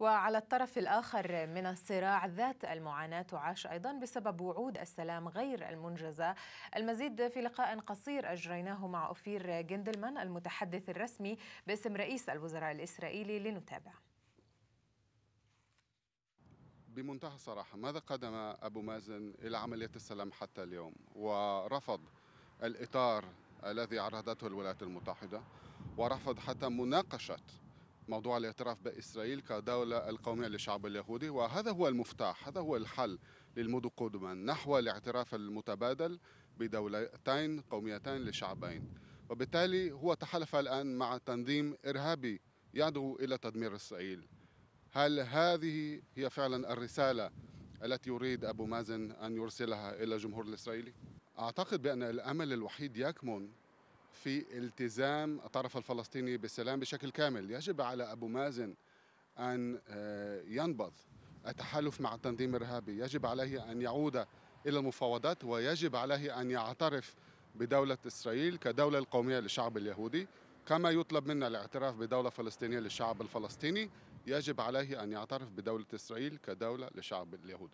وعلى الطرف الآخر من الصراع ذات المعاناة تعاش أيضا بسبب وعود السلام غير المنجزة المزيد في لقاء قصير أجريناه مع أوفير جندلمان المتحدث الرسمي باسم رئيس الوزراء الإسرائيلي لنتابع بمنتهى الصراحة ماذا قدم أبو مازن إلى عملية السلام حتى اليوم ورفض الإطار الذي عرضته الولايات المتحدة ورفض حتى مناقشة موضوع الاعتراف باسرائيل كدوله القوميه للشعب اليهودي وهذا هو المفتاح هذا هو الحل للمدن قدما نحو الاعتراف المتبادل بدولتين قوميتين لشعبين وبالتالي هو تحالف الان مع تنظيم ارهابي يدعو الى تدمير اسرائيل هل هذه هي فعلا الرساله التي يريد ابو مازن ان يرسلها الى الجمهور الاسرائيلي اعتقد بان الامل الوحيد يكمن في التزام الطرف الفلسطيني بالسلام بشكل كامل يجب على أبو مازن أن آه، ينبض التحالف مع التنظيم الإرهابي يجب عليه أن يعود إلى المفاوضات ويجب عليه أن يعترف بدولة إسرائيل كدولة القومية للشعب اليهودي كما يطلب منا الاعتراف بدولة فلسطينية للشعب الفلسطيني يجب عليه أن يعترف بدولة إسرائيل كدولة للشعب اليهودي